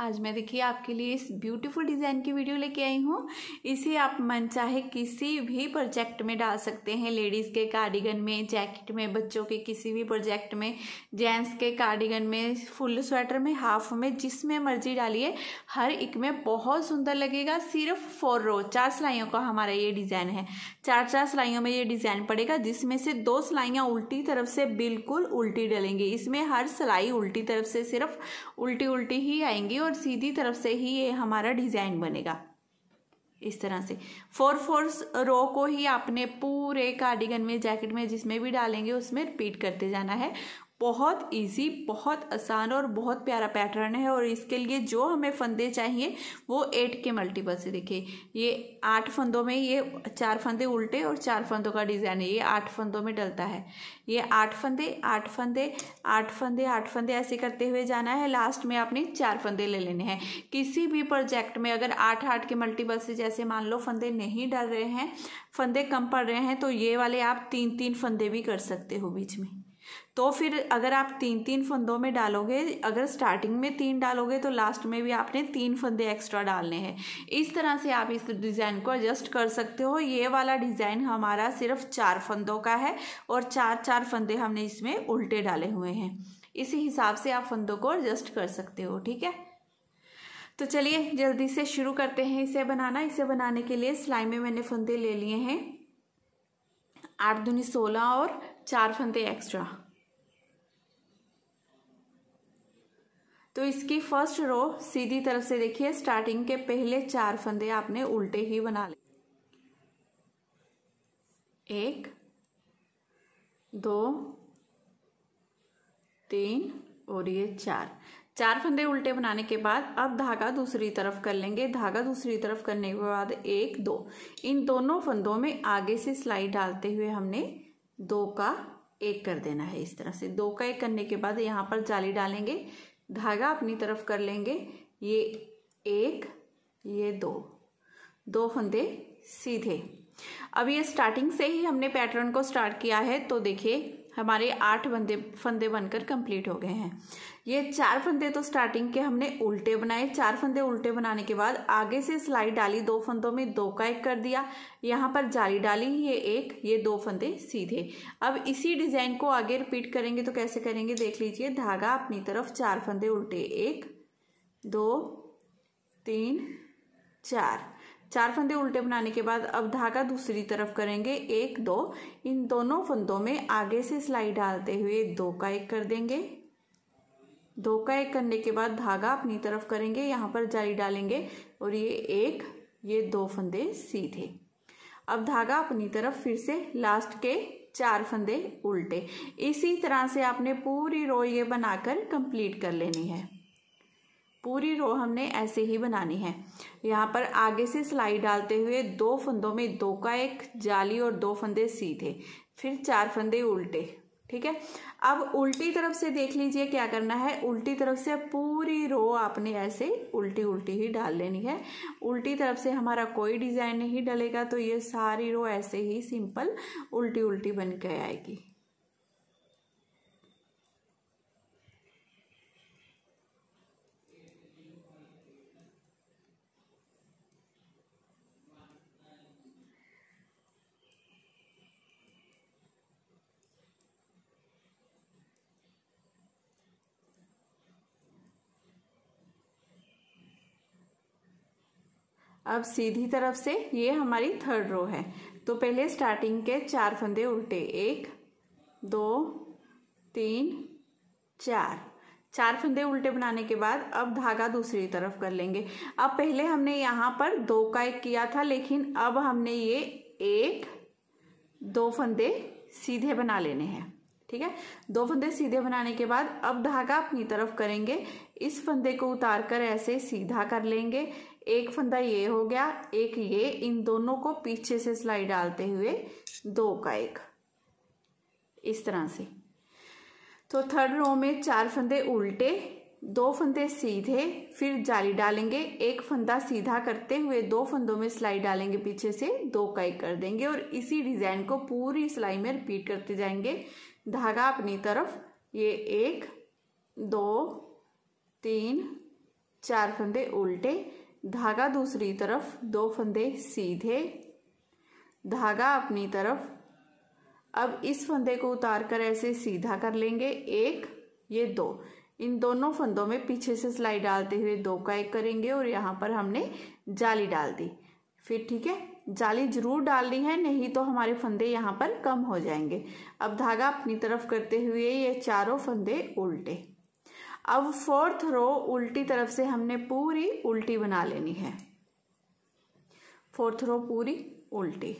आज मैं देखिए आपके लिए इस ब्यूटीफुल डिज़ाइन की वीडियो लेके आई हूँ इसे आप मन चाहे किसी भी प्रोजेक्ट में डाल सकते हैं लेडीज़ के कार्डिगन में जैकेट में बच्चों के किसी भी प्रोजेक्ट में जेंट्स के कार्डिगन में फुल स्वेटर में हाफ में जिसमें मर्जी डालिए हर एक में बहुत सुंदर लगेगा सिर्फ फोर रो चार सिलाइयों का हमारा ये डिज़ाइन है चार चार सिलाइयों में ये डिज़ाइन पड़ेगा जिसमें से दो सिलाइयाँ उल्टी तरफ से बिल्कुल उल्टी डलेंगी इसमें हर सिलाई उल्टी तरफ से सिर्फ उल्टी उल्टी ही आएंगी और सीधी तरफ से ही ये हमारा डिज़ाइन बनेगा इस तरह से फोर फोर रो को ही आपने पूरे कार्डिगन में जैकेट में जिसमें भी डालेंगे उसमें रिपीट करते जाना है बहुत इजी बहुत आसान और बहुत प्यारा पैटर्न है और इसके लिए जो हमें फंदे चाहिए वो एट के मल्टीपल से देखिए ये आठ फंदों में ये चार फंदे उल्टे और चार फंदों का डिज़ाइन है ये आठ फंदों में डलता है ये आठ फंदे आठ फंदे आठ फंदे आठ फंदे ऐसे करते हुए जाना है लास्ट में आपने चार फंदे ले लेने हैं किसी भी प्रोजेक्ट में अगर आठ आठ के मल्टीपल से जैसे मान लो फंदे नहीं डल रहे हैं फंदे कम पड़ रहे हैं तो ये वाले आप तीन तीन फंदे भी कर सकते हो बीच में तो फिर अगर आप तीन तीन फंदों में डालोगे अगर स्टार्टिंग में तीन डालोगे तो लास्ट में भी आपने तीन फंदे एक्स्ट्रा डालने हैं इस तरह से आप इस डिज़ाइन को एडजस्ट कर सकते हो ये वाला डिज़ाइन हमारा सिर्फ चार फंदों का है और चार चार फंदे हमने इसमें उल्टे डाले हुए हैं इसी हिसाब से आप फंदों को एडजस्ट कर सकते हो ठीक है तो चलिए जल्दी से शुरू करते हैं इसे बनाना इसे बनाने के लिए सिलाई में मैंने फंदे ले लिए हैं आठ दूनी सोलह और चार फंदे एक्स्ट्रा तो इसकी फर्स्ट रो सीधी तरफ से देखिए स्टार्टिंग के पहले चार फंदे आपने उल्टे ही बना ले एक दो तीन और ये चार चार फंदे उल्टे बनाने के बाद अब धागा दूसरी तरफ कर लेंगे धागा दूसरी तरफ करने के बाद एक दो इन दोनों फंदों में आगे से सिलाई डालते हुए हमने दो का एक कर देना है इस तरह से दो का एक करने के बाद यहाँ पर जाली डालेंगे धागा अपनी तरफ कर लेंगे ये एक ये दो दो फंदे सीधे अब ये स्टार्टिंग से ही हमने पैटर्न को स्टार्ट किया है तो देखिए हमारे आठ बंदे फंदे बनकर कंप्लीट हो गए हैं ये चार फंदे तो स्टार्टिंग के हमने उल्टे बनाए चार फंदे उल्टे बनाने के बाद आगे से सिलाई डाली दो फंदों में दो का एक कर दिया यहाँ पर जाली डाली ये एक ये दो फंदे सीधे अब इसी डिज़ाइन को आगे रिपीट करेंगे तो कैसे करेंगे देख लीजिए धागा अपनी तरफ चार फंदे उल्टे एक दो तीन चार चार फंदे उल्टे बनाने के बाद अब धागा दूसरी तरफ करेंगे एक दो इन दोनों फंदों में आगे से सिलाई डालते हुए दो का एक कर देंगे धोखा एक करने के बाद धागा अपनी तरफ करेंगे यहाँ पर जाली डालेंगे और ये एक ये दो फंदे सीधे अब धागा अपनी तरफ फिर से लास्ट के चार फंदे उल्टे इसी तरह से आपने पूरी रो ये बनाकर कंप्लीट कर लेनी है पूरी रो हमने ऐसे ही बनानी है यहाँ पर आगे से सिलाई डालते हुए दो फंदों में दो का एक जाली और दो फंदे सीधे फिर चार फंदे उल्टे ठीक है अब उल्टी तरफ से देख लीजिए क्या करना है उल्टी तरफ से पूरी रो आपने ऐसे उल्टी उल्टी ही डाल लेनी है उल्टी तरफ से हमारा कोई डिज़ाइन नहीं डलेगा तो ये सारी रो ऐसे ही सिंपल उल्टी उल्टी बन के आएगी अब सीधी तरफ से ये हमारी थर्ड रो है तो पहले स्टार्टिंग के चार फंदे उल्टे एक दो तीन चार चार फंदे उल्टे बनाने के बाद अब धागा दूसरी तरफ कर लेंगे अब पहले हमने यहाँ पर दो का एक किया था लेकिन अब हमने ये एक दो फंदे सीधे बना लेने हैं ठीक है दो फंदे सीधे बनाने के बाद अब धागा अपनी तरफ करेंगे इस फंदे को उतार कर ऐसे सीधा कर लेंगे एक फंदा ये हो गया एक ये इन दोनों को पीछे से सिलाई डालते हुए दो का एक इस तरह से तो थर्ड रो में चार फंदे उल्टे दो फंदे सीधे फिर जाली डालेंगे एक फंदा सीधा करते हुए दो फंदों में सिलाई डालेंगे पीछे से दो का एक कर देंगे और इसी डिज़ाइन को पूरी सिलाई में रिपीट करते जाएंगे धागा अपनी तरफ ये एक दो तीन चार फंदे उल्टे धागा दूसरी तरफ दो फंदे सीधे धागा अपनी तरफ अब इस फंदे को उतार कर ऐसे सीधा कर लेंगे एक ये दो इन दोनों फंदों में पीछे से सिलाई डालते हुए दो का एक करेंगे और यहाँ पर हमने जाली डाल दी फिर ठीक है जाली जरूर डालनी है नहीं तो हमारे फंदे यहाँ पर कम हो जाएंगे अब धागा अपनी तरफ करते हुए ये चारों फंदे उल्टे अब फोर्थ रो उल्टी तरफ से हमने पूरी उल्टी बना लेनी है फोर्थ रो पूरी उल्टी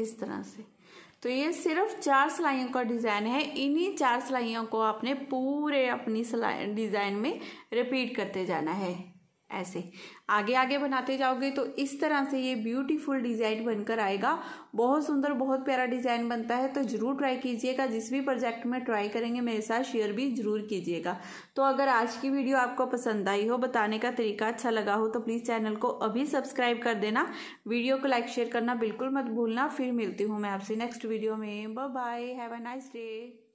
इस तरह से तो ये सिर्फ चार सिलाइयों का डिज़ाइन है इन्हीं चार सिलाइयों को आपने पूरे अपनी सिलाई डिज़ाइन में रिपीट करते जाना है ऐसे आगे आगे बनाते जाओगे तो इस तरह से ये ब्यूटीफुल डिज़ाइन बनकर आएगा बहुत सुंदर बहुत प्यारा डिज़ाइन बनता है तो ज़रूर ट्राई कीजिएगा जिस भी प्रोजेक्ट में ट्राई करेंगे मेरे साथ शेयर भी ज़रूर कीजिएगा तो अगर आज की वीडियो आपको पसंद आई हो बताने का तरीका अच्छा लगा हो तो प्लीज़ चैनल को अभी सब्सक्राइब कर देना वीडियो को लाइक शेयर करना बिल्कुल मत भूलना फिर मिलती हूँ मैं आपसे नेक्स्ट वीडियो में bye have a nice day